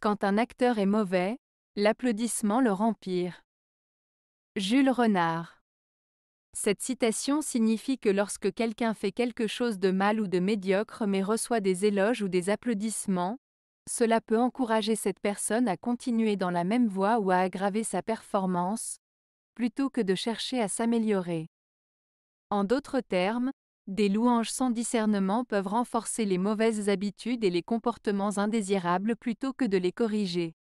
Quand un acteur est mauvais, l'applaudissement le pire. Jules Renard. Cette citation signifie que lorsque quelqu'un fait quelque chose de mal ou de médiocre mais reçoit des éloges ou des applaudissements, cela peut encourager cette personne à continuer dans la même voie ou à aggraver sa performance, plutôt que de chercher à s'améliorer. En d'autres termes, des louanges sans discernement peuvent renforcer les mauvaises habitudes et les comportements indésirables plutôt que de les corriger.